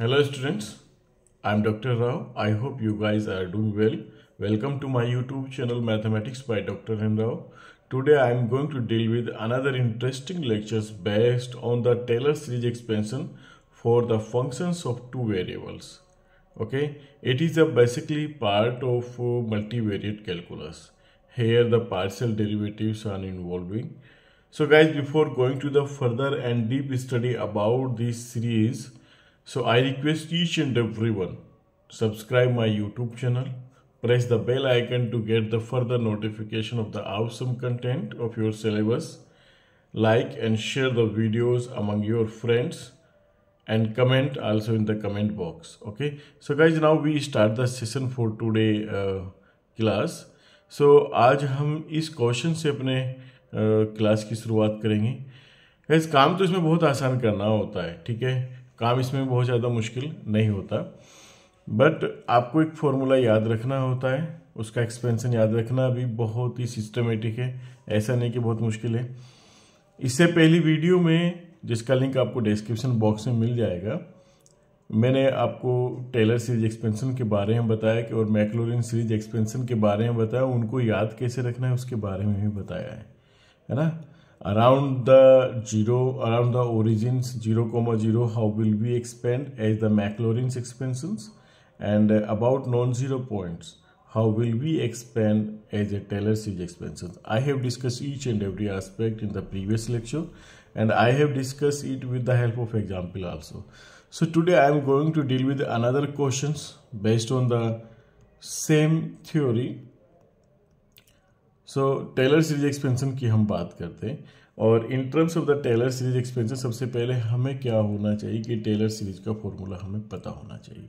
Hello students, I am Dr. Rao. I hope you guys are doing well. Welcome to my YouTube channel Mathematics by Dr. N. Rao. Today I am going to deal with another interesting lectures based on the Taylor series expansion for the functions of two variables. Okay, it is a basically part of multivariate calculus. Here the partial derivatives are involving. So guys, before going to the further and deep study about this series, So I request each and everyone subscribe my YouTube channel, press the bell icon to get the further notification of the awesome content of your syllabus, like and share the videos among your friends and comment also in the comment box. Okay. So guys now we start the session for today uh, class. So आज हम इस question से अपने class uh, की शुरुआत करेंगे gas काम तो इसमें बहुत आसान करना होता है ठीक है काम इसमें बहुत ज़्यादा मुश्किल नहीं होता बट आपको एक फॉर्मूला याद रखना होता है उसका एक्सपेंसन याद रखना भी बहुत ही सिस्टमेटिक है ऐसा नहीं कि बहुत मुश्किल है इससे पहली वीडियो में जिसका लिंक आपको डिस्क्रिप्शन बॉक्स में मिल जाएगा मैंने आपको टेलर सीरीज एक्सपेंशन के बारे में बताया कि और मैकलोरिन सीरीज एक्सपेंशन के बारे में बताया उनको याद कैसे रखना है उसके बारे में भी बताया है है ना around the zero around the origins 0 comma 0 how will we expand as the maclaurin's expansions and uh, about non-zero points how will we expand as a Taylor series expansion i have discussed each and every aspect in the previous lecture and i have discussed it with the help of example also so today i am going to deal with another questions based on the same theory so Taylor series expansion की हम बात करते हैं और in terms of the Taylor series expansion सबसे पहले हमें क्या होना चाहिए कि टेलर सीरीज का फॉर्मूला हमें पता होना चाहिए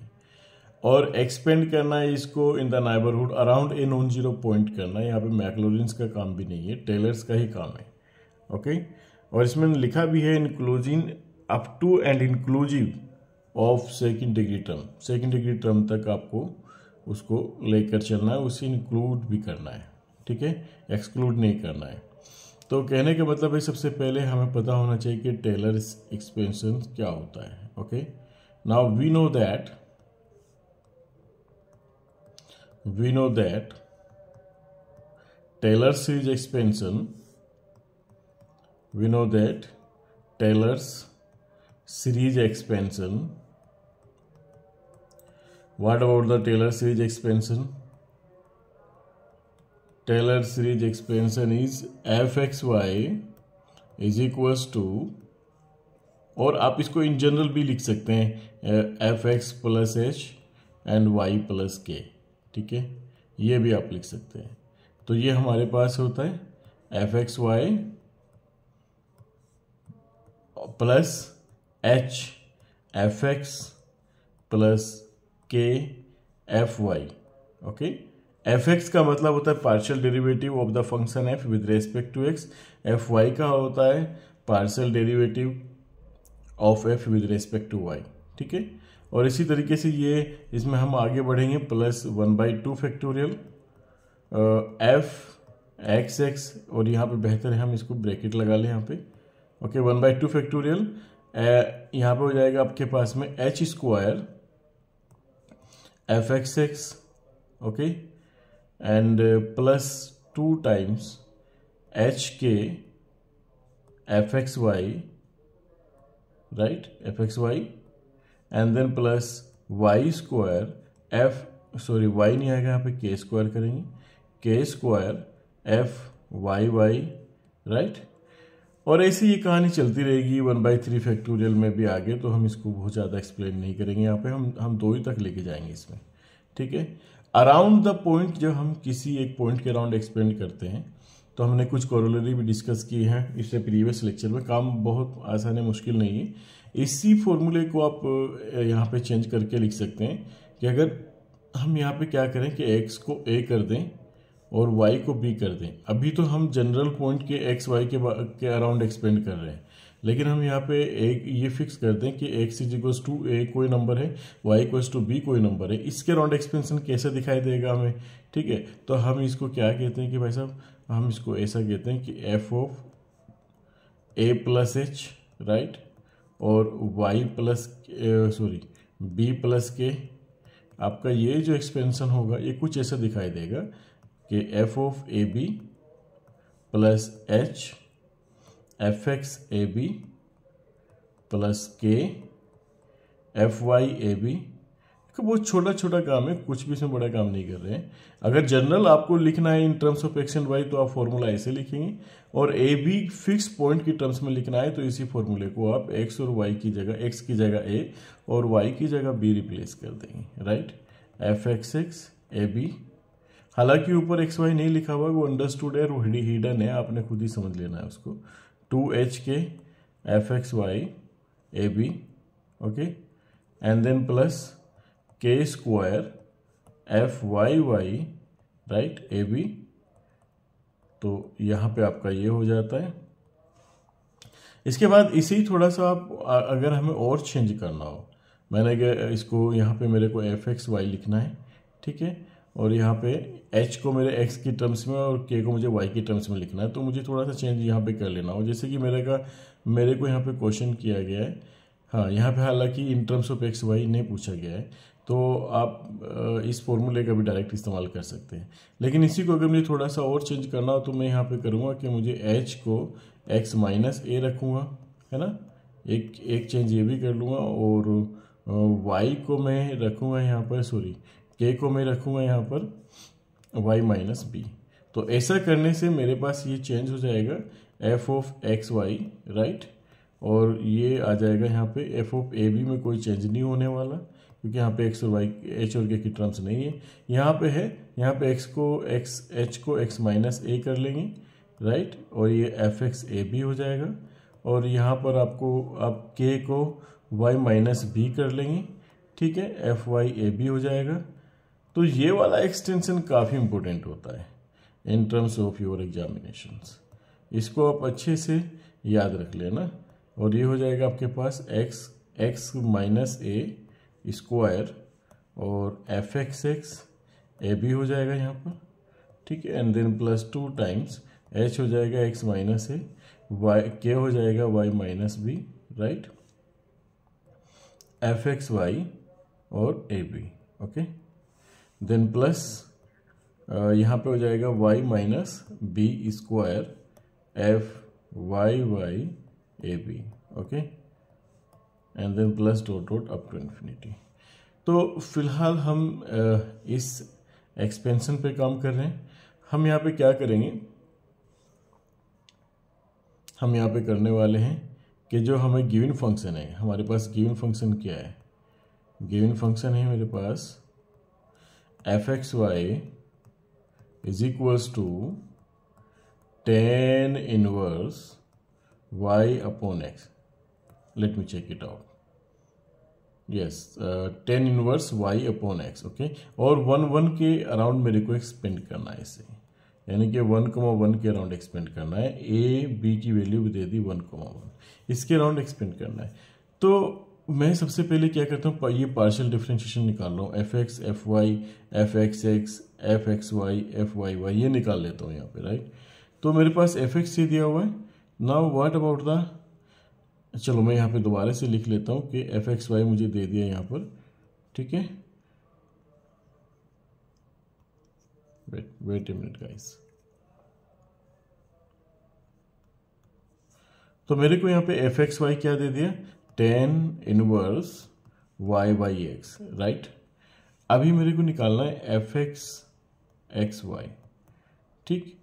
और एक्सपेंड करना है इसको in the neighbourhood around a non zero point करना है यहाँ पे मैकलोरिन्स का काम भी नहीं है टेलर्स का ही काम है ओके और इसमें लिखा भी है including up to and inclusive of second degree term second degree term तक आपको उसको लेकर चलना है उसे इंक्लूड भी करना है ठीक है एक्सक्लूड नहीं करना है तो कहने का मतलब है सबसे पहले हमें पता होना चाहिए कि टेलर एक्सपेंशन क्या होता है okay now we know that we know that Taylor series expansion we know that Taylor's series expansion what about the Taylor series expansion Taylor series expansion is F x Y is equals to और आप इसको in general भी लिख सकते हैं F X plus H and Y plus K ठीक है ये भी आप लिख सकते हैं तो ये हमारे पास होता है F x Y plus H F X plus के F Y okay F x का मतलब होता है partial derivative of the function F with respect to X F Y का होता है partial derivative of F with respect to Y ठीक है और इसी तरीके से ये इसमें हम आगे बढ़ेंगे plus one by two factorial F x X और यहाँ पे बेहतर है हम इसको ब्रैकेट लगा लें यहाँ पे okay one by two factorial यहाँ पे हो जाएगा आपके पास में h square f x x okay and uh, plus 2 times hk fxy right fxy and then plus y square f sorry y नहीं आएगा यहाँ पे k स्क्वायर करेंगे k square f y y right और ऐसे ये कहानी चलती रहेगी वन बाई थ्री फैक्टोरियल में भी आगे तो हम इसको बहुत ज़्यादा एक्सप्लेन नहीं करेंगे यहाँ पे हम हम दो ही तक लेके जाएंगे इसमें ठीक है अराउंड द पॉइंट जब हम किसी एक पॉइंट के अराउंड एक्सपेंड करते हैं तो हमने कुछ कॉरोलरी भी डिस्कस की हैं इससे प्रीवियस लेक्चर में काम बहुत आसान है मुश्किल नहीं है इसी फॉर्मूले को आप यहाँ पे चेंज करके लिख सकते हैं कि अगर हम यहाँ पे क्या करें कि एक्स को ए कर दें और वाई को बी कर दें अभी तो हम जनरल पॉइंट के एक्स वाई के अराउंड एक्सपेंड कर रहे हैं लेकिन हम यहाँ पे एक ये फिक्स कर दें कि x is equals to a कोई नंबर है वाई इक्वल्स टू बी कोई नंबर है इसके राउंड एक्सपेंशन कैसे दिखाई देगा हमें ठीक है तो हम इसको क्या कहते हैं कि भाई साहब हम इसको ऐसा कहते हैं कि f of a plus h right और y plus sorry b plus k आपका ये जो एक्सपेंशन होगा ये कुछ ऐसा दिखाई देगा कि f of a b plus H F x a b plus के एफ वाई ए बी देखो बहुत छोटा छोटा काम है कुछ भी इसमें बड़ा काम नहीं कर रहे हैं अगर जनरल आपको लिखना है in terms of x and y तो आप फॉर्मूला ऐसे लिखेंगे और ए बी फिक्स पॉइंट की टर्म्स में लिखना है तो इसी फॉर्मूले को आप एक्स और वाई की जगह एक्स की जगह ए और वाई की जगह बी रिप्लेस कर देंगे right f x x a b हालांकि ऊपर एक्स वाई नहीं लिखा हुआ वो अंडरस्टूड है वो हिडन है आपने खुद ही समझ लेना है उसको two h k f x y a b okay and then plus k square f y y right a b तो यहाँ पे आपका ये हो जाता है इसके बाद इसी थोड़ा सा आप अगर हमें और चेंज करना हो मैंने इसको यहाँ पे मेरे को एफ एक्स वाई लिखना है ठीक है और यहाँ पे एच को मेरे एक्स की टर्म्स में और के को मुझे वाई की टर्म्स में लिखना है तो मुझे थोड़ा सा चेंज यहाँ पे कर लेना हो जैसे कि मेरे का मेरे को यहाँ पे क्वेश्चन किया गया है हाँ यहाँ पे हालांकि in terms of x y नहीं पूछा गया है तो आप इस फॉर्मूले का भी डायरेक्ट इस्तेमाल कर सकते हैं लेकिन इसी को अगर मुझे थोड़ा सा और चेंज करना हो तो मैं यहाँ पर करूँगा कि मुझे एच को एक्स माइनस ए रखूँगा है ना एक एक चेंज ये भी कर लूँगा और वाई को मैं रखूँगा यहाँ पर सॉरी के को मैं रखूँगा यहाँ पर वाई माइनस बी तो ऐसा करने से मेरे पास ये चेंज हो जाएगा f of x y right और ये आ जाएगा यहाँ पे एफ ऑफ ए बी में कोई चेंज नहीं होने वाला क्योंकि यहाँ पे एक्स और वाई एच और के की टर्म्स नहीं है यहाँ पे है यहाँ पे एक्स को एक्स एच को एक्स माइनस ए कर लेंगे राइट और ये एफ एक्स ए बी हो जाएगा और यहाँ पर आपको आप के को वाई माइनस बी कर लेंगे ठीक है एफ वाई ए बी हो जाएगा तो ये वाला एक्सटेंशन काफ़ी इम्पोर्टेंट होता है in terms of your examination इसको आप अच्छे से याद रख लेना और ये हो जाएगा आपके पास x x minus a square और f x x a b हो जाएगा यहाँ पर ठीक है and then plus two times h हो जाएगा x minus a y k हो जाएगा y minus b right f x y और a b okay then plus uh, यहाँ पे हो जाएगा y minus b square f y y a b okay and then plus dot dot up to infinity तो फिलहाल हम uh, इस expansion पे काम कर रहे हैं हम यहाँ पे क्या करेंगे हम यहाँ पे करने वाले हैं कि जो हमें गिवन फंक्शन है हमारे पास गिवन फंक्शन क्या है गिवन फंक्शन है मेरे पास f x Y is equals to tan inverse y upon x let me check it out yes tan inverse y upon x okay और वन वन के around मेरे को एक्सपेंड करना है इसे यानी कि वन कमा वन के अराउंड एक्सपेंड करना है ए बी की वैल्यू भी दे दी वन कमा वन इसके अराउंड एक्सपेंड करना है तो मैं सबसे पहले क्या करता हूँ ये पार्शियल डिफ्रेंशिएशन निकाल रहा हूँ f x F y f x x f x y f y y ये निकाल लेता हूँ यहाँ पे राइट तो मेरे पास एफ एक्स ये दिया हुआ है नाउ व्हाट अबाउट द चलो मैं यहाँ पे दोबारा से लिख लेता हूँ कि एफ एक्स वाई मुझे दे दिया यहाँ पर ठीक है wait wait a minute guys तो मेरे को यहाँ पे एफ एक्स वाई क्या दे दिया tan inverse y by x right अभी मेरे को निकालना है एफ एक्स एक्स वाई ठीक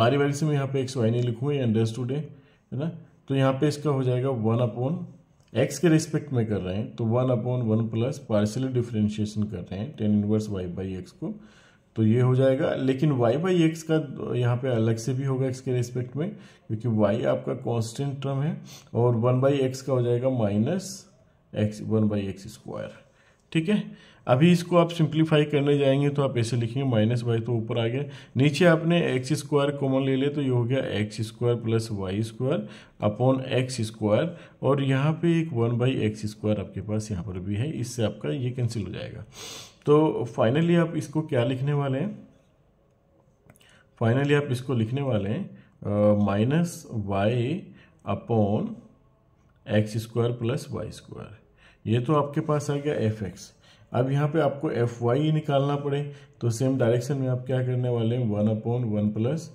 बारी बारी से मैं यहाँ पे एक्स वाई नहीं लिखूँगा ये अंडरस्टूड है है ना तो यहाँ पे इसका हो जाएगा वन अपॉन एक्स के रिस्पेक्ट में कर रहे हैं तो one upon one plus partially differentiation कर रहे हैं tan inverse y by x को तो ये हो जाएगा लेकिन y बाई एक्स का यहाँ पे अलग से भी होगा x के रिस्पेक्ट में क्योंकि y आपका कांस्टेंट टर्म है और वन बाई एक्स का हो जाएगा minus x one by x square ठीक है अभी इसको आप सिंप्लीफाई करने जाएंगे तो आप ऐसे लिखेंगे माइनस वाई तो ऊपर आ गया नीचे आपने एक्स स्क्वायर कॉमन ले लिया तो ये हो गया x square plus y square upon x square और यहाँ पे एक वन बाई एक्स स्क्वायर आपके पास यहाँ पर भी है इससे आपका ये कैंसिल हो जाएगा तो फाइनली आप इसको क्या लिखने वाले हैं फाइनली आप इसको लिखने वाले हैं minus y upon x square plus y square ये तो आपके पास आ गया एफ एक्स अब यहाँ पे आपको एफ वाई निकालना पड़े तो सेम डायरेक्शन में आप क्या करने वाले हैं one upon one plus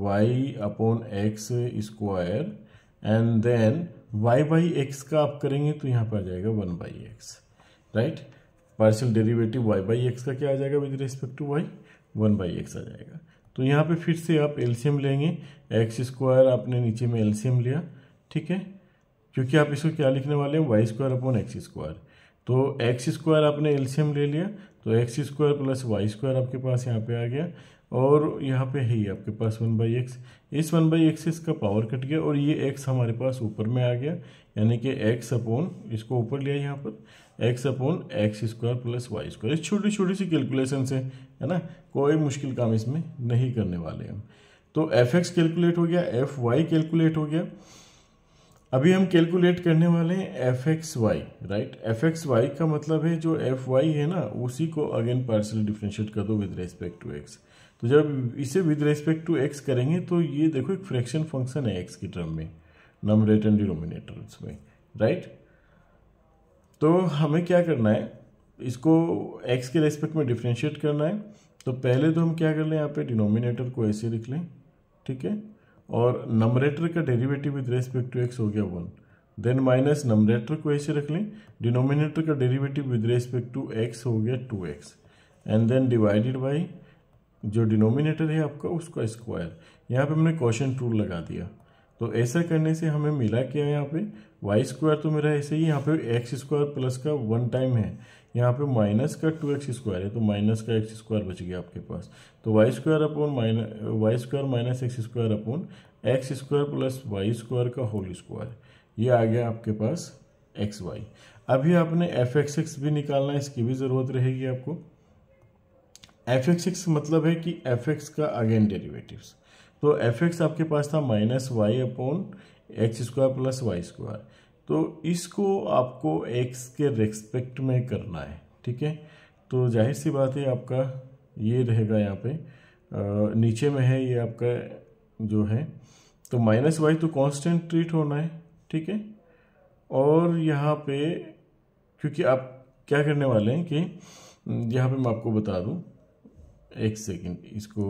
y upon x square and then y by x का आप करेंगे तो यहाँ पर आ जाएगा one by x right partial derivative y by x का क्या आ जाएगा with respect to y one by x आ जाएगा तो यहाँ पे फिर से आप एल्सियम लेंगे एक्स स्क्वायर आपने नीचे में एल्सियम लिया ठीक है क्योंकि आप इसको क्या लिखने वाले हैं y square upon x square तो एक्स स्क्वायर आपने एल्सियम ले लिया तो x square plus y square आपके पास यहाँ पे आ गया और यहाँ पे है ही आपके पास वन बाई एक्स इस वन बाई एक्स इसका पावर कट गया और ये एक्स हमारे पास ऊपर में आ गया यानी कि एक्स अपॉन इसको ऊपर लिया यहाँ पर x upon x square plus y square छोटी छोटी सी कैलकुलेशन से है ना कोई मुश्किल काम इसमें नहीं करने वाले हम तो एफ एक्स कैलकुलेट हो गया एफ वाई कैलकुलेट हो गया अभी हम कैलकुलेट करने वाले हैं F x y right f x y का मतलब है जो एफ वाई है ना उसी को अगेन पार्सल डिफ्रेंशिएट कर दो विद रेस्पेक्ट टू एक्स तो जब इसे विद रेस्पेक्ट टू एक्स करेंगे तो ये देखो एक फ्रैक्शन फंक्शन है एक्स की टर्म में नमरेट एंड डिनोमिनेटर्स में राइट तो हमें क्या करना है इसको एक्स के रेस्पेक्ट में डिफ्रेंशिएट करना है तो पहले तो हम क्या कर लें यहाँ पे डिनोमिनेटर को ऐसे लिख लें ठीक है और नमरेटर का derivative with respect to x हो गया वन देन माइनस नमरेटर को ऐसे रख लें डिनोमिनेटर का derivative with respect to x हो गया two x and then divided by जो डिनोमिनेटर है आपका उसका स्क्वायर यहाँ पे हमने क्वेश्चन टूल लगा दिया तो ऐसा करने से हमें मिला क्या यहाँ पे वाई स्क्वायर तो मेरा ऐसे ही यहाँ पे एक्स स्क्वायर प्लस का वन टाइम है यहाँ पे माइनस का टू एक्स स्क्वायर है तो माइनस का एक्स स्क्वायर बच गया आपके पास तो y square upon minus y square minus x square upon x square plus y square का होल स्क्वायर ये आ गया आपके पास एक्स वाई अभी आपने एफ एक्स एक्स भी निकालना है इसकी भी ज़रूरत रहेगी आपको एफ एक्स एक्स मतलब है कि एफ एक्स का अगेन डेरीवेटिव तो एफ एक्स आपके पास था minus y upon x square plus y square तो इसको आपको एक्स के रेस्पेक्ट में करना है ठीक है तो जाहिर सी बात है आपका ये रहेगा यहाँ पे आ, नीचे में है ये आपका जो है तो माइनस वाई तो कांस्टेंट ट्रीट होना है ठीक है और यहाँ पे क्योंकि आप क्या करने वाले हैं कि यहाँ पे मैं आपको बता दूँ एक सेकेंड इसको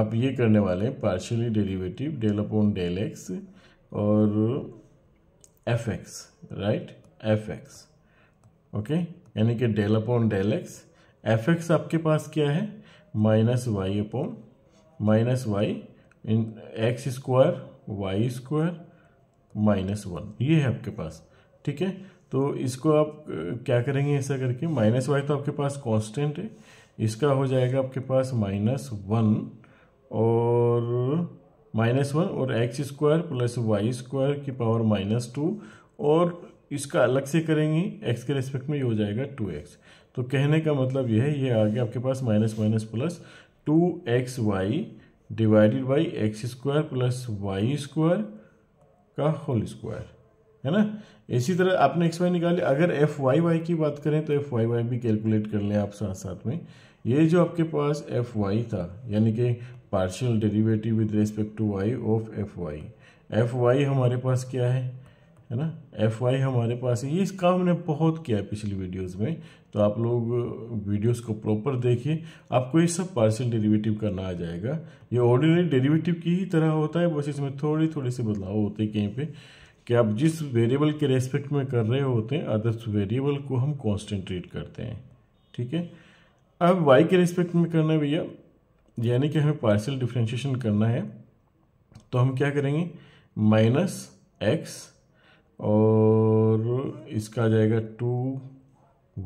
आप ये करने वाले हैं partially derivative del upon del x और f x right f x okay यानी कि del upon del x f x आपके पास क्या है minus y upon minus y in x square y square minus one ये है आपके पास ठीक है तो इसको आप क्या करेंगे ऐसा करके माइनस वाई तो आपके पास कांस्टेंट है इसका हो जाएगा आपके पास माइनस वन और माइनस वन और x square plus y square की पावर माइनस टू और इसका अलग से करेंगे एक्स के रेस्पेक्ट में ये हो जाएगा टू एक्स तो कहने का मतलब यह है ये आ गया आपके पास minus minus plus two x y divided by x square plus y square का होल स्क्वायर है ना इसी तरह आपने एक्स वाई निकाली अगर एफ वाई वाई की बात करें तो एफ वाई वाई भी कैलकुलेट कर लें आप साथ साथ में ये जो आपके पास एफ वाई था यानी कि partial derivative with respect to y of f y f y हमारे पास क्या है है ना एफ वाई हमारे पास है ये इसका हमने बहुत किया है पिछली वीडियोस में तो आप लोग वीडियोस को प्रॉपर देखिए आपको ये सब पार्शियल डेरिवेटिव करना आ जाएगा ये ऑर्डिनरी डेरिवेटिव की ही तरह होता है बस इसमें थोड़ी थोड़े से बदलाव होते हैं कहीं पे कि आप जिस वेरिएबल के रेस्पेक्ट में कर रहे होते हैं अदर्स वेरिएबल को हम कॉन्सेंट्रेट करते हैं ठीक है अब वाई के रेस्पेक्ट में करना है भैया यानी कि हमें पार्सियल डिफ्रेंशिएशन करना है तो हम क्या करेंगे माइनस एक्स और इसका आ जाएगा टू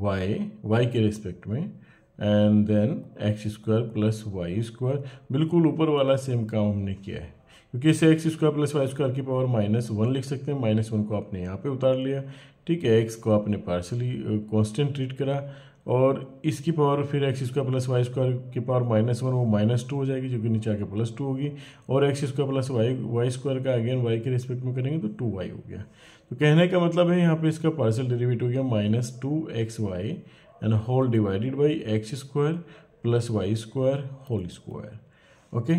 वाई वाई के रिस्पेक्ट में and then x square plus y square बिल्कुल ऊपर वाला सेम काम हमने किया है क्योंकि इसे x square plus y square की पावर माइनस वन लिख सकते हैं माइनस वन को आपने यहाँ पे उतार लिया ठीक है एक्स को आपने पार्सली कॉन्स्टेंट ट्रीट करा और इसकी पावर फिर x square plus y square की पावर माइनस वन वो माइनस टू हो जाएगी जो कि नीचे आके प्लस टू होगी और x square plus y y square का अगेन वाई के रिस्पेक्ट में करेंगे तो टू वाई हो गया तो कहने का मतलब है यहाँ पे इसका पार्सल डेरिवेटिव हो गया minus two x y and whole divided by x square plus y square whole square okay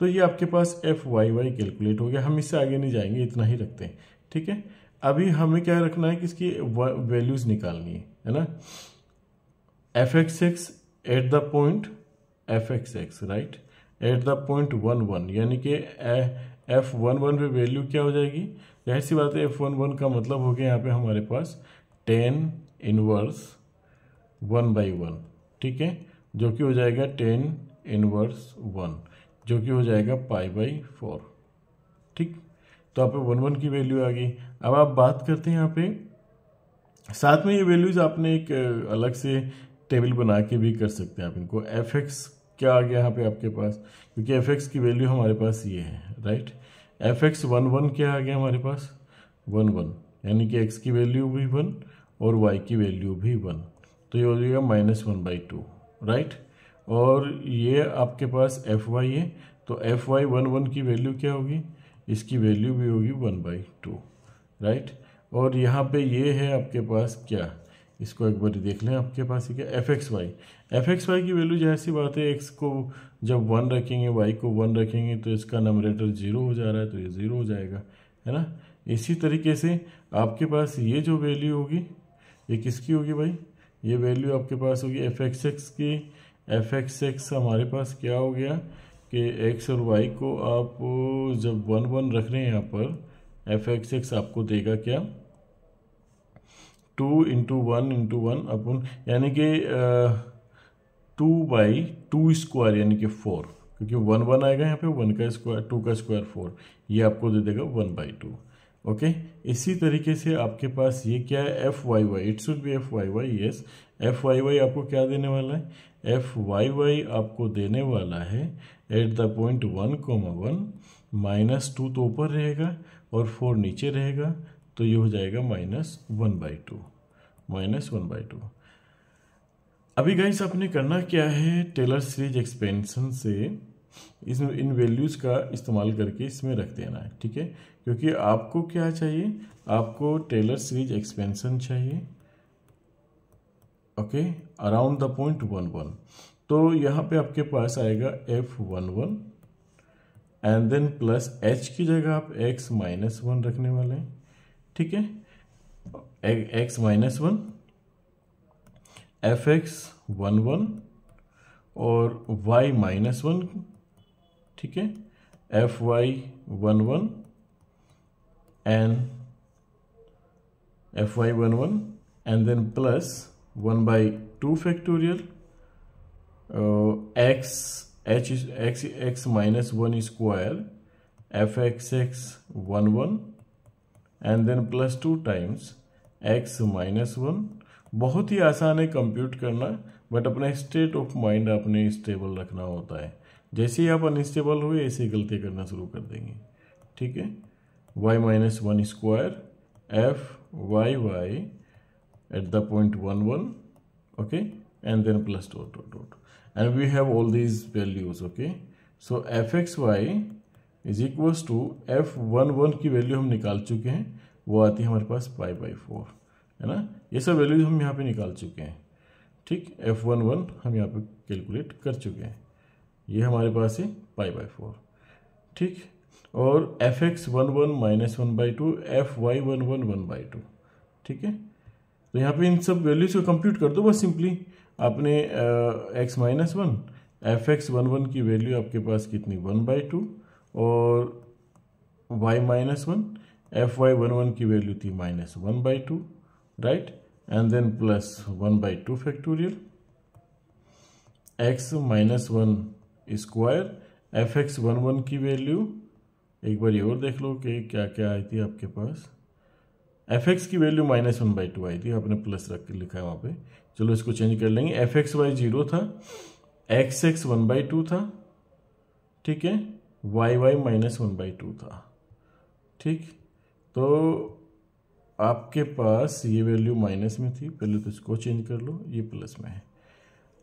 तो ये आपके पास एफ वाई वाई कैलकुलेट हो गया हम इससे आगे नहीं जाएंगे इतना ही रखते हैं ठीक है अभी हमें क्या रखना है कि इसकी वैल्यूज़ निकालनी है ना f x x at the point f x x right at the point one one यानी कि एफ वन वन पे वैल्यू क्या हो जाएगी जाहिर सी बात है एफ वन वन का मतलब हो गया यहाँ पे हमारे पास tan inverse one by one ठीक है जो कि हो जाएगा टेन इनवर्स वन जो कि हो जाएगा पाई बाई फोर ठीक तो आप वन वन की वैल्यू आ गई अब आप बात करते हैं यहाँ पे साथ में ये वैल्यूज़ आपने एक अलग से टेबल बना के भी कर सकते हैं आप इनको एफ एक्स क्या आ गया यहाँ पे आपके पास क्योंकि एफ एक्स की वैल्यू हमारे पास ये है right f x one one क्या आ गया हमारे पास वन वन यानी कि एक्स की वैल्यू भी वन और वाई की वैल्यू भी वन तो ये हो जाएगा minus one by two right और ये आपके पास एफ वाई है तो एफ वाई वन वन की वैल्यू क्या होगी इसकी वैल्यू भी होगी वन बाई टू राइट और यहाँ पे ये है आपके पास क्या इसको एक बार देख लें आपके पास क्या f x y f x y की वैल्यू जैसी बात है एक्स को जब वन रखेंगे वाई को वन रखेंगे तो इसका नमरेटर ज़ीरो हो जा रहा है तो ये ज़ीरो हो जाएगा है ना इसी तरीके से आपके पास ये जो वैल्यू होगी ये किसकी होगी भाई ये वैल्यू आपके पास होगी एफ एक्स एक्स की एफ एक्स एक्स हमारे पास क्या हो गया कि एक्स और वाई को आप जब वन वन रख रहे हैं यहाँ पर एफ एक्स एक्स आपको देगा क्या two into one into one upon यानी कि टू बाई टू स्क्वायर यानी कि फोर क्योंकि वन वन आएगा यहाँ पे वन का स्क्वायर टू का स्क्वायर फोर ये आपको दे देगा वन बाई टू ओके इसी तरीके से आपके पास ये क्या है f y y it should be f y y yes f y y आपको क्या देने वाला है एफ वाई वाई आपको देने वाला है at the point one comma one minus two तो ऊपर रहेगा और फोर नीचे रहेगा तो ये हो जाएगा minus one by two minus one by two अभी गाइस आपने करना क्या है टेलर सीरीज एक्सपेंशन से इसमें इन वैल्यूज़ का इस्तेमाल करके इसमें रख देना है ठीक है क्योंकि आपको क्या चाहिए आपको टेलर सीरीज एक्सपेंशन चाहिए okay around the point one one तो यहाँ पे आपके पास आएगा f one one and then plus h की जगह आप एक्स माइनस वन रखने वाले हैं ठीक है x minus one f x one one और वाई माइनस वन ठीक है f y one one and f y one one and then plus one by two factorial x h x x minus one square f x x one one and then plus two times x minus one बहुत ही आसान है compute करना but अपने state of mind आपने stable रखना होता है जैसे ही आप अनस्टेबल हुए ऐसे गलती करना शुरू कर देंगे ठीक है y minus one square f y y at the point one one okay and then plus dot dot dot and we have all these values okay so f x Y is equals to f one one की value हम निकाल चुके हैं वो आती है हमारे पास pi by four है ना ये सब वैल्यूज हम यहाँ पे निकाल चुके हैं ठीक एफ वन वन हम यहाँ पे कैलकुलेट कर चुके हैं ये हमारे पास है पाई बाई फोर ठीक और f x one one minus one by two f y one one one by two ठीक है तो यहाँ पे इन सब वैल्यूज को कंप्यूट कर दो बस सिंपली आपने x minus one f x one one की वैल्यू आपके पास कितनी वन बाई टू और y minus one f y one one की वैल्यू थी minus one by two right and then plus one by two factorial x minus one square f x one one की value एक बार ये और देख लो कि क्या क्या आई थी आपके पास एफ एक्स की value minus one by two आई थी आपने प्लस रख के लिखा है वहाँ पे चलो इसको चेंज कर लेंगे एफ एक्स वाई जीरो था x x one by two था ठीक है y y minus one by two था ठीक तो आपके पास ये वैल्यू माइनस में थी पहले तो इसको चेंज कर लो ये प्लस में है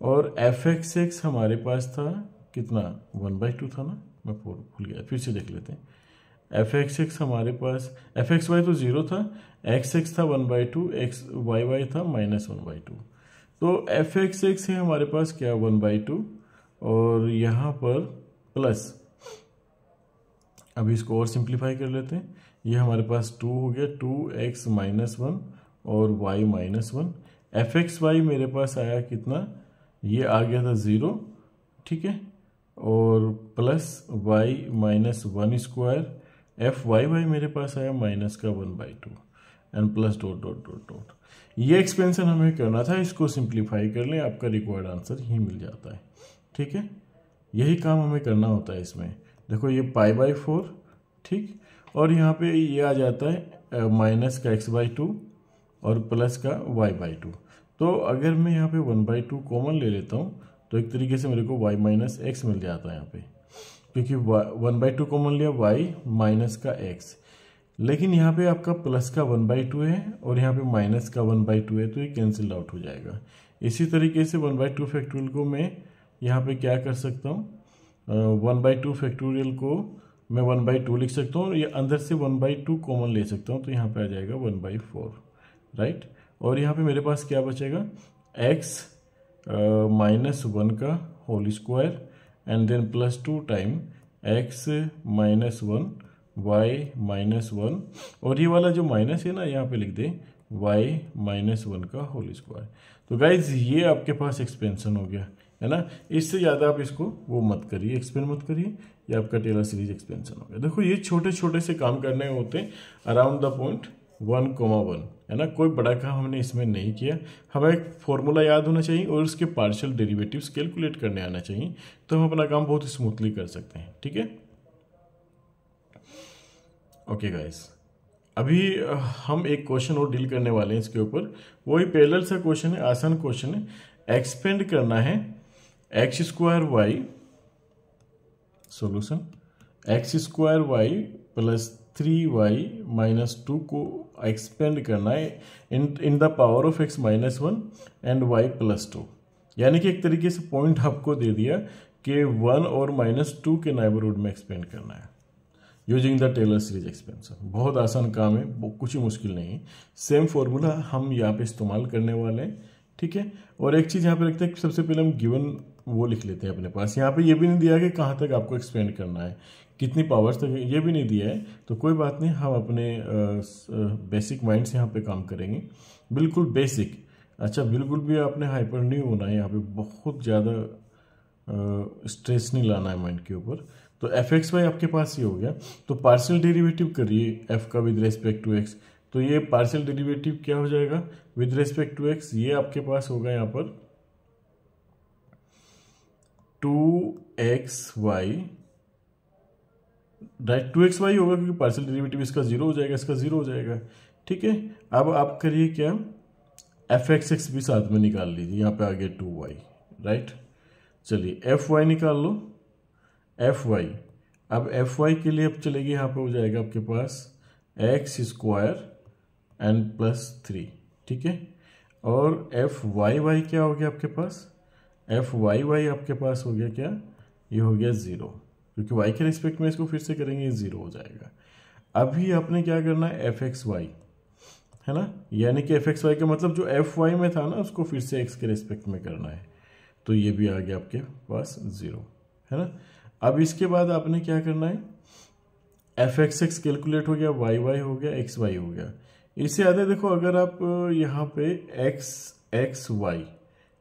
और एफ एक्स एक्स हमारे पास था कितना वन बाई टू था ना मैं फोर भूल गया फिर से देख लेते हैं एफ एक्स एक्स हमारे पास एफ एक्स वाई तो ज़ीरो था एक्स एक्स था one by two x y y था माइनस वन बाई टू तो एफ एक्स एक्स है हमारे पास क्या वन बाई टू और यहाँ पर प्लस अभी इसको और सिंप्लीफाई कर लेते हैं ये हमारे पास टू हो गया टू एक्स माइनस वन और y minus one f x y मेरे पास आया कितना ये आ गया था ज़ीरो ठीक है और plus y minus one square f y y मेरे पास आया माइनस का one by two and plus dot dot dot dot ये एक्सपेंशन हमें करना था इसको सिंप्लीफाई कर लें आपका रिक्वायर्ड आंसर ही मिल जाता है ठीक है यही काम हमें करना होता है इसमें देखो ये पाई बाई फोर ठीक और यहाँ पे ये आ जाता है माइनस का एक्स बाई टू और प्लस का वाई बाई टू तो अगर मैं यहाँ पे वन बाई टू कॉमन ले लेता हूँ तो एक तरीके से मेरे को वाई माइनस एक्स मिल जाता है यहाँ पे क्योंकि वन बाई टू कॉमन लिया वाई माइनस का एक्स लेकिन यहाँ पे आपका प्लस का वन बाई टू है और यहाँ पे माइनस का वन बाई टू है तो ये कैंसिल आउट हो जाएगा इसी तरीके से वन बाई टू फैक्टोरियल को मैं यहाँ पे क्या कर सकता हूँ वन बाई टू फैक्टोरियल को मैं वन बाई टू लिख सकता हूँ या अंदर से वन बाई टू कॉमन ले सकता हूँ तो यहाँ पे आ जाएगा वन बाई फोर राइट और यहाँ पे मेरे पास क्या बचेगा एक्स माइनस वन का whole square and then plus two time x minus one y minus one और ये वाला जो माइनस है ना यहाँ पे लिख दें वाई माइनस वन का होल स्क्वायर तो गाइज ये आपके पास एक्सपेंसन हो गया है ना इससे ज़्यादा आप इसको वो मत करिए एक्सपेंड मत करिए ये आपका टेलर सीरीज एक्सपेंशन हो गया देखो ये छोटे छोटे से काम करने होते हैं around the point one comma one है ना कोई बड़ा काम हमने इसमें नहीं किया हमें एक फॉर्मूला याद होना चाहिए और उसके पार्शियल डेरिवेटिव्स कैलकुलेट करने आना चाहिए तो हम अपना काम बहुत स्मूथली कर सकते हैं ठीक है ओके गाइस अभी हम एक क्वेश्चन और डील करने वाले हैं इसके ऊपर वही पैरेलल सा क्वेश्चन है आसान क्वेश्चन है एक्सपेंड करना है x square y solution x square y plus three y minus two को एक्सपेंड करना है in in the power of x minus one and Y plus two यानी कि एक तरीके से पॉइंट आपको दे दिया कि वन और माइनस टू के नाइबरहुड में एक्सपेंड करना है using the Taylor series expansion बहुत आसान काम है कुछ ही मुश्किल नहीं है सेम फार्मूला हम यहाँ पे इस्तेमाल करने वाले हैं ठीक है और एक चीज़ यहाँ पे रखते हैं सबसे पहले हम गिवन वो लिख लेते हैं अपने पास यहाँ पे ये भी नहीं दिया कि कहाँ तक आपको एक्सपेंड करना है कितनी पावर्स तक ये भी नहीं दिया है तो कोई बात नहीं हम अपने बेसिक माइंड से यहाँ पे काम करेंगे बिल्कुल बेसिक अच्छा बिल्कुल भी आपने हाइपर नहीं होना है यहाँ पर बहुत ज़्यादा स्ट्रेस नहीं लाना है माइंड के ऊपर तो एफ एक्स वाई आपके पास ही हो गया तो पार्सल डेरिवेटिव करिए एफ का विद रेस्पेक्ट टू एक्स तो ये पार्शियल डेरिवेटिव क्या हो जाएगा विद रेस्पेक्ट टू एक्स ये आपके पास होगा यहाँ पर two x y right two x y होगा क्योंकि पार्शियल डेरिवेटिव इसका जीरो हो जाएगा इसका जीरो हो जाएगा ठीक है अब आप करिए क्या एफ एक्स एक्स भी साथ में निकाल लीजिए यहाँ पे आ गया टू वाई राइट चलिए एफ वाई निकाल लो एफ वाई अब एफ वाई के लिए अब चलेगी यहाँ पे हो जाएगा आपके पास x square and plus three ठीक है और एफ वाई वाई क्या हो गया आपके पास एफ वाई वाई आपके पास हो गया क्या ये हो गया ज़ीरो क्योंकि वाई के रिस्पेक्ट में इसको फिर से करेंगे ये ज़ीरो हो जाएगा अभी आपने क्या करना है एफ एक्स वाई है ना यानी कि एफ एक्स वाई का मतलब जो एफ वाई में था ना उसको फिर से एक्स के रेस्पेक्ट में करना है तो ये भी आ गया आपके पास ज़ीरो है ना अब इसके बाद आपने क्या करना है एफ एक्स एक्स कैलकुलेट हो गया वाई वाई हो गया एक्स वाई हो गया इससे आते देखो अगर आप यहाँ पे एक्स एक्स वाई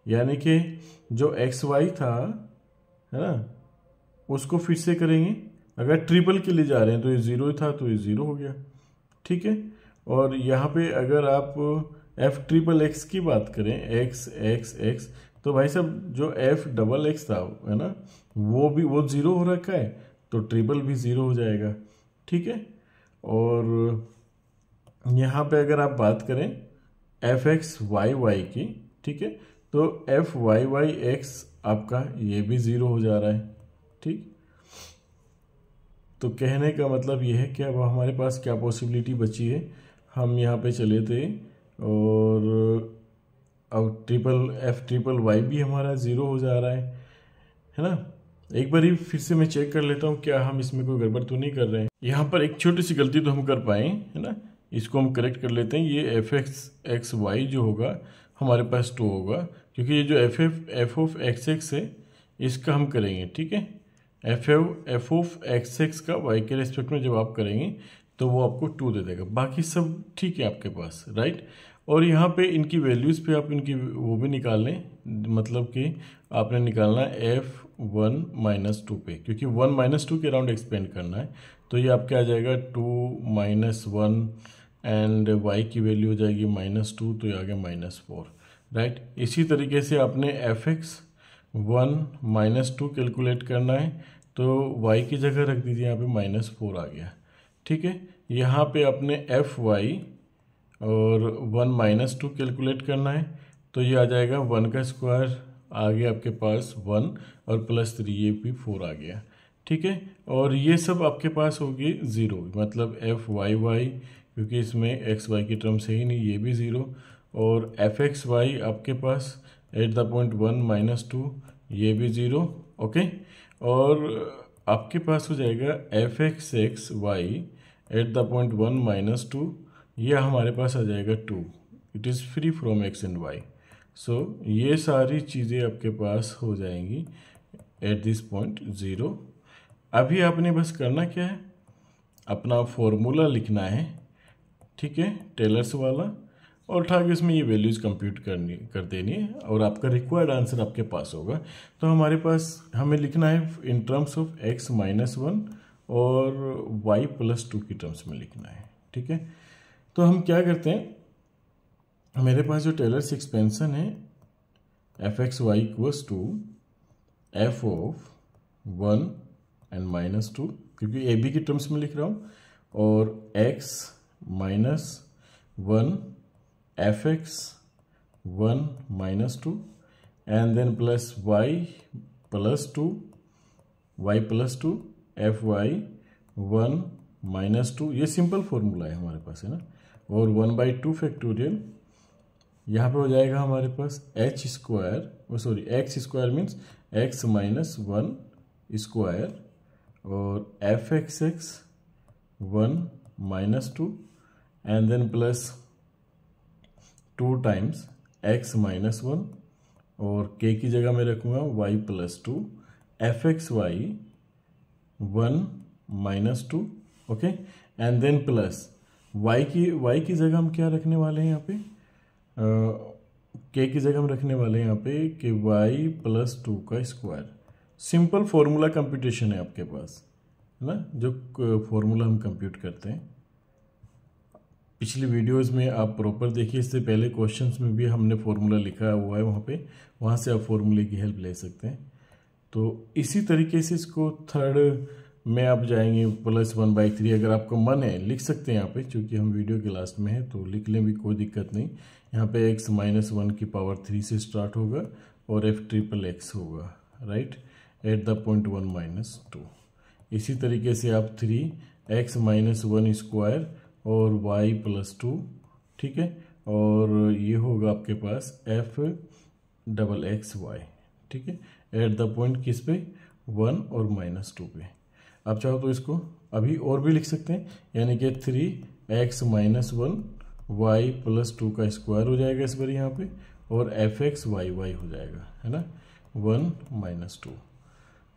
यानी कि जो एक्स वाई था है ना उसको फिर से करेंगे अगर ट्रिपल के लिए जा रहे हैं तो ये ज़ीरो था तो ये ज़ीरो हो गया ठीक है और यहाँ पे अगर आप एफ ट्रिपल एक्स की बात करें एक्स एक्स एक्स तो भाई साहब जो एफ डबल एक्स था है ना वो भी वो ज़ीरो हो रखा है तो ट्रिपल भी ज़ीरो हो जाएगा ठीक है और यहाँ पे अगर आप बात करें एफ एक्स वाई वाई की ठीक है तो एफ वाई वाई एक्स आपका ये भी ज़ीरो हो जा रहा है ठीक तो कहने का मतलब ये है कि अब हमारे पास क्या पॉसिबिलिटी बची है हम यहाँ पे चले थे और अब ट्रिपल एफ ट्रिपल वाई भी हमारा ज़ीरो हो जा रहा है है ना एक बार ही फिर से मैं चेक कर लेता हूँ क्या हम इसमें कोई गड़बड़ तो नहीं कर रहे हैं यहाँ पर एक छोटी सी गलती तो हम कर पाए है ना इसको हम करेक्ट कर लेते हैं ये एफ एक्स एक्स वाई जो होगा हमारे पास टू होगा क्योंकि ये जो f f f of x x है इसका हम करेंगे ठीक है f f f of x x का वाई के रेस्पेक्ट में जब आप करेंगे तो वो आपको टू दे देगा बाकी सब ठीक है आपके पास राइट और यहाँ पे इनकी वैल्यूज़ पे आप इनकी वो भी निकाल लें मतलब कि आपने निकालना है एफ वन माइनस टू पे क्योंकि वन माइनस टू के अराउंड एक्सपेंड करना है तो ये आपके आ जाएगा two minus one and y की वैल्यू हो जाएगी माइनस टू तो ये आ गया माइनस फोर राइट इसी तरीके से आपने f x one minus two calculate करना है तो वाई की जगह रख दीजिए यहाँ पे माइनस फोर आ गया ठीक है यहाँ पे आपने एफ वाई और वन माइनस टू कैलकुलेट करना है तो ये आ जाएगा वन का स्क्वायर आ गया आपके पास वन और प्लस थ्री ये भी फोर आ गया ठीक है और ये सब आपके पास होगी ज़ीरो मतलब एफ वाई वाई क्योंकि इसमें एक्स वाई की टर्म्स है ही नहीं ये भी ज़ीरो और एफ एक्स वाई आपके पास at the point one minus two ये भी ज़ीरो ओके और आपके पास हो जाएगा f x x y at the point one minus two ये हमारे पास आ जाएगा two it is free from x and y so ये सारी चीज़ें आपके पास हो जाएंगी एट दिस पॉइंट ज़ीरो अभी आपने बस करना क्या है अपना फॉर्मूला लिखना है ठीक है टेलर्स वाला और उठा के उसमें ये वैल्यूज़ कंप्यूट करनी कर देनी है और आपका रिक्वायर्ड आंसर आपके पास होगा तो हमारे पास हमें लिखना है in terms of x minus one और वाई प्लस टू की टर्म्स में लिखना है ठीक है तो हम क्या करते हैं मेरे पास जो टेलर्स एक्सपेंसन है F x y equals to f of one and minus two क्योंकि ए बी की टर्म्स में लिख रहा हूँ और x minus one f x one minus two and then plus y plus two y plus two f y one minus two ये simple formula है हमारे पास है ना और वन बाई टू फैक्टोरियल यहाँ पे हो जाएगा हमारे पास h square sorry x square means x minus one square और f x x one minus 2 and then plus 2 times x minus one और k की जगह मैं रखूँगा y plus two f x y one minus two okay and then plus y की y की जगह हम क्या रखने वाले हैं यहाँ पे k की जगह हम रखने वाले हैं यहाँ पे कि y प्लस टू का स्क्वायर सिंपल फॉर्मूला कंप्यूटेशन है आपके पास है ना जो फॉर्मूला हम कंप्यूट करते हैं पिछली वीडियोस में आप प्रॉपर देखिए इससे पहले क्वेश्चंस में भी हमने फॉर्मूला लिखा हुआ है वहाँ पे वहाँ से आप फॉर्मूले की हेल्प ले सकते हैं तो इसी तरीके से इसको थर्ड में आप जाएंगे प्लस वन बाई थ्री अगर आपका मन है लिख सकते हैं यहाँ पे क्योंकि हम वीडियो के लास्ट में हैं तो लिख लें भी कोई दिक्कत नहीं यहाँ पे एक्स माइनस वन की पावर थ्री से स्टार्ट होगा और एफ ट्रिपल एक्स होगा right at the point one minus two इसी तरीके से आप three x minus one square और वाई प्लस टू ठीक है और ये होगा आपके पास एफ डबल एक्स वाई ठीक है एट द पॉइंट किस पे वन और माइनस टू पे आप चाहो तो इसको अभी और भी लिख सकते हैं यानी कि three x minus one y plus two का स्क्वायर हो जाएगा इस बार यहाँ पे और एफ एक्स वाई वाई हो जाएगा है ना वन माइनस टू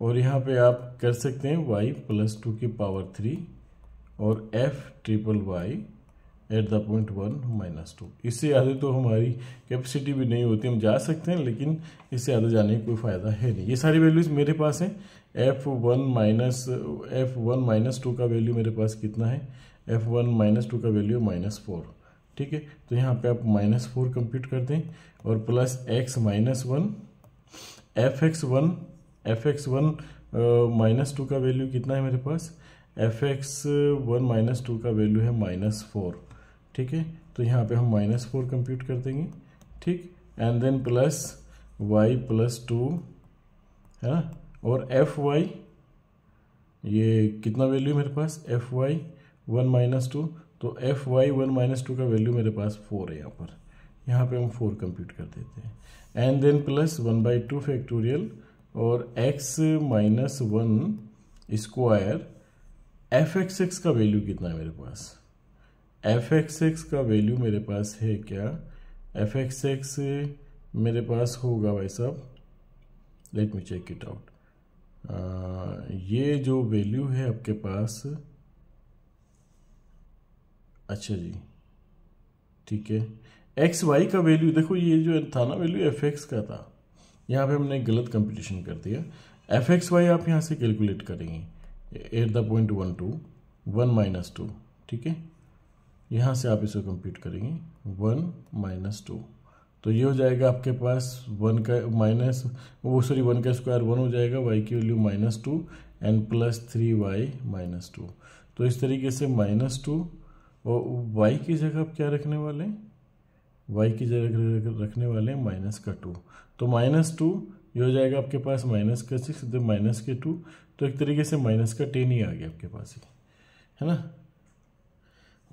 और यहाँ पे आप कर सकते हैं वाई प्लस टू की पावर थ्री और f triple y at the point one minus two इससे आधे तो हमारी कैपेसिटी भी नहीं होती हम जा सकते हैं लेकिन इससे ज़्यादा जाने का कोई फ़ायदा है नहीं ये सारी वैल्यूज़ मेरे पास हैं f one minus f one minus two का वैल्यू मेरे पास कितना है एफ वन माइनस टू का वैल्यू माइनस फोर ठीक है तो यहाँ पे आप माइनस फोर कंप्यूट कर दें और plus x minus one f x one f x one minus uh, two का वैल्यू कितना है मेरे पास f x one minus two का वैल्यू है माइनस फोर ठीक है तो यहाँ पे हम माइनस फोर कंप्यूट कर देंगे ठीक and then plus y plus two है ना और एफ वाई ये कितना वैल्यू मेरे पास f y one minus two तो f y one minus two का वैल्यू मेरे पास फोर है यहाँ पर यहाँ पे हम फोर कंप्यूट कर देते हैं and then plus one by two factorial और x minus one square f x x का वैल्यू कितना है मेरे पास एफ एक्स एक्स का वैल्यू मेरे पास है क्या एफ एक्स एक्स मेरे पास होगा भाई साहब let me check it out ये जो वैल्यू है आपके पास अच्छा जी ठीक है एक्स वाई का वैल्यू देखो ये जो था ना वैल्यू एफ एक्स का था यहाँ पे हमने गलत कंपटीशन कर दिया एफ एक्स वाई आप यहाँ से कैलकुलेट करेंगे at the point one two one minus two ठीक है यहाँ से आप इसको कंप्यूट करेंगे वन माइनस टू तो ये हो जाएगा आपके पास वन का माइनस वो सॉरी वन का स्क्वायर वन हो जाएगा वाई की value minus two and plus three y minus two तो इस तरीके से माइनस टू और वाई की जगह आप क्या रखने वाले हैं वाई की जगह रखने वाले हैं माइनस का टू तो माइनस टू ये हो जाएगा आपके पास माइनस का सिक्स तो माइनस के टू तो एक तरीके से माइनस का टेन ही आ गया आपके पास ही है ना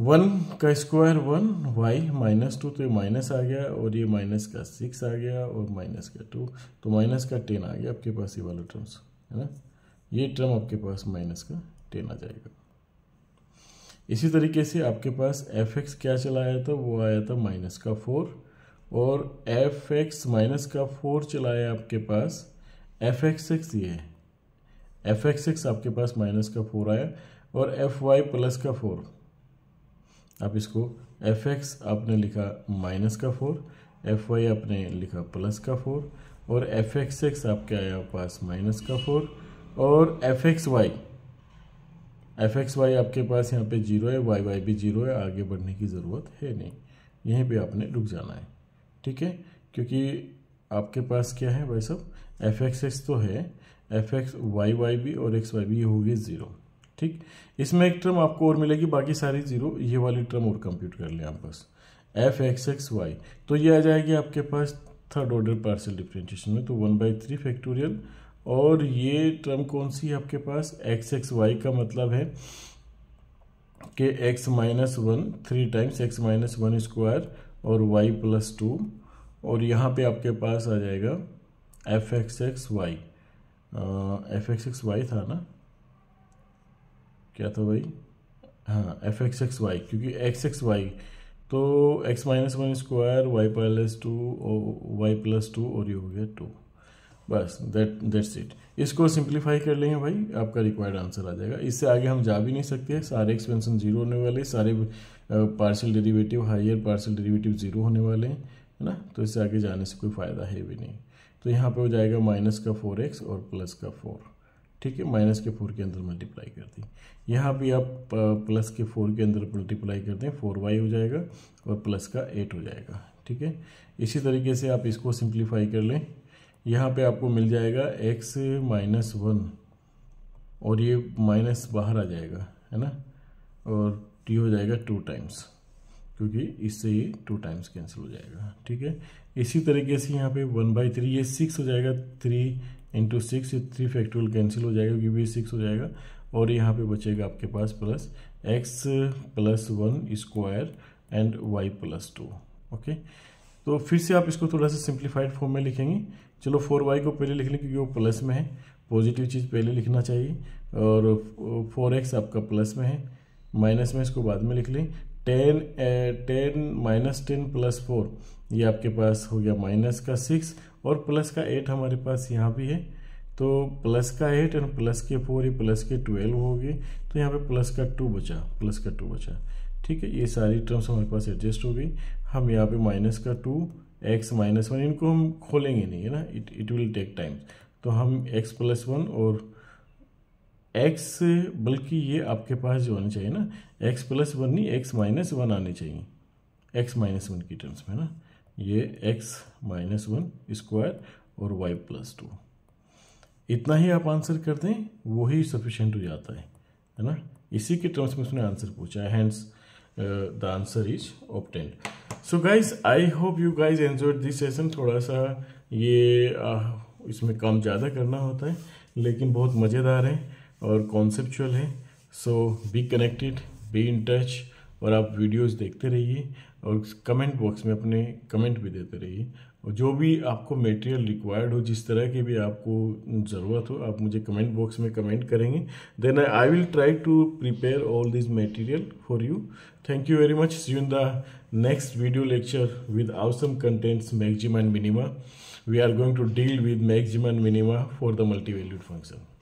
वन का square one y minus two तो ये माइनस आ गया और ये माइनस का सिक्स आ गया और माइनस का टू तो माइनस का टेन आ गया आपके पास ये वाला टर्म्स है ना ये टर्म आपके पास माइनस का टेन आ जाएगा इसी तरीके से आपके पास एफ एक्स क्या चला आया था वो आया था माइनस का फोर और एफ एक्स माइनस का फोर चला है आपके पास एफ एक्स एक्स ये है एफ एक्स एक्स आपके पास माइनस का फोर आया और एफ वाई प्लस का फोर आप इसको एफ एक्स आपने लिखा माइनस का फोर एफ वाई आपने लिखा प्लस का फोर और एफ एक्स एक्स आपके आया पास माइनस का फोर और f x y f x y आपके पास यहाँ पे जीरो है वाई वाई भी जीरो है आगे बढ़ने की ज़रूरत है नहीं यहीं पे आपने रुक जाना है ठीक है क्योंकि आपके पास क्या है भाई साहब एफ एक्स एक्स तो है एफ एक्स वाई वाई भी और एक्स वाई भी हो गए ज़ीरो ठीक इसमें एक टर्म आपको और मिलेगी बाकी सारी ज़ीरो ये वाली टर्म और कंप्यूट कर लें आप बस एफ एक्स एक्स वाई तो ये आ जाएगी आपके पास थर्ड ऑर्डर पार्सल डिफ्रेंशिएशन में तो वन बाई थ्री फैक्टोरियल और ये टर्म कौन सी है आपके पास एक्स एक्स वाई का मतलब है कि x minus one three times x minus one square और वाई प्लस टू और यहाँ पे आपके पास आ जाएगा f x x y f x x y था ना क्या था भाई हाँ एफ एक्स एक्स वाई क्योंकि एक्स एक्स वाई तो x minus one square y plus two और वाई प्लस टू और ये हो गया टू बस दैट दैट्स इट इसको सिंप्लीफाई कर लेंगे भाई आपका रिक्वायर्ड आंसर आ जाएगा इससे आगे हम जा भी नहीं सकते सारे एक्सपेंशन जीरो होने वाले सारे partial derivative higher partial derivative zero होने वाले हैं है ना तो इससे आगे जाने से कोई फ़ायदा है भी नहीं तो यहाँ पे हो जाएगा माइनस का फोर एक्स और प्लस का फोर ठीक है माइनस के फोर के अंदर मल्टीप्लाई कर दें यहाँ भी आप प्लस uh, के फोर के अंदर मल्टीप्लाई कर दें फोर वाई हो जाएगा और प्लस का एट हो जाएगा ठीक है इसी तरीके से आप इसको सिंप्लीफाई कर लें यहाँ पे आपको मिल जाएगा एक्स माइनस वन और ये माइनस बाहर आ जाएगा है ना और t हो जाएगा टू टाइम्स क्योंकि इससे ये टू टाइम्स कैंसिल हो जाएगा ठीक है इसी तरीके से यहाँ पे वन बाई थ्री ये सिक्स हो जाएगा थ्री इंटू सिक्स ये थ्री फैक्टोरियल कैंसिल हो जाएगा क्योंकि भी सिक्स हो जाएगा और यहाँ पे बचेगा आपके पास plus x plus one square and Y plus two okay तो फिर से आप इसको थोड़ा सा सिंप्लीफाइड फॉर्म में लिखेंगे चलो फोर वाई को पहले लिख लें क्योंकि वो प्लस में है पॉजिटिव चीज़ पहले लिखना चाहिए और फोर एक्स आपका प्लस में है माइनस में इसको बाद में लिख लें ten ten minus ten plus four ये आपके पास हो गया माइनस का सिक्स और प्लस का एट हमारे पास यहाँ भी है तो प्लस का एट एंड प्लस के फोर ये प्लस के ट्वेल्व हो गए तो यहाँ पे प्लस का टू बचा प्लस का टू बचा ठीक है ये सारी टर्म्स हमारे पास एडजस्ट हो गई हम यहाँ पे माइनस का टू एक्स माइनस वन इनको हम खोलेंगे नहीं है ना it it will take time तो हम एक्स प्लस वन और एक्स बल्कि ये आपके पास जो आने चाहिए ना एक्स प्लस वन नहीं एक्स माइनस वन आने चाहिए एक्स माइनस वन की टर्म्स में ना ये एक्स माइनस वन स्क्वायर और वाई प्लस टू इतना ही आप आंसर कर दें वही सफिशेंट हो जाता है है ना इसी के टर्म्स में उसने आंसर पूछा है hence the answer is is so guys I hope you guys enjoy this session थोड़ा सा ये आ, uh, इसमें काम ज़्यादा करना होता है लेकिन बहुत मज़ेदार है और कॉन्सेप्चुअल है so be connected be in touch और आप वीडियोस देखते रहिए और कमेंट बॉक्स में अपने कमेंट भी देते रहिए और जो भी आपको मटेरियल रिक्वायर्ड हो जिस तरह की भी आपको ज़रूरत हो आप मुझे कमेंट बॉक्स में कमेंट करेंगे then I will try to prepare all this material for you thank you very much see in the next video lecture with awesome contents maximum and minima we are going to deal with maximum and minima for the multi valued function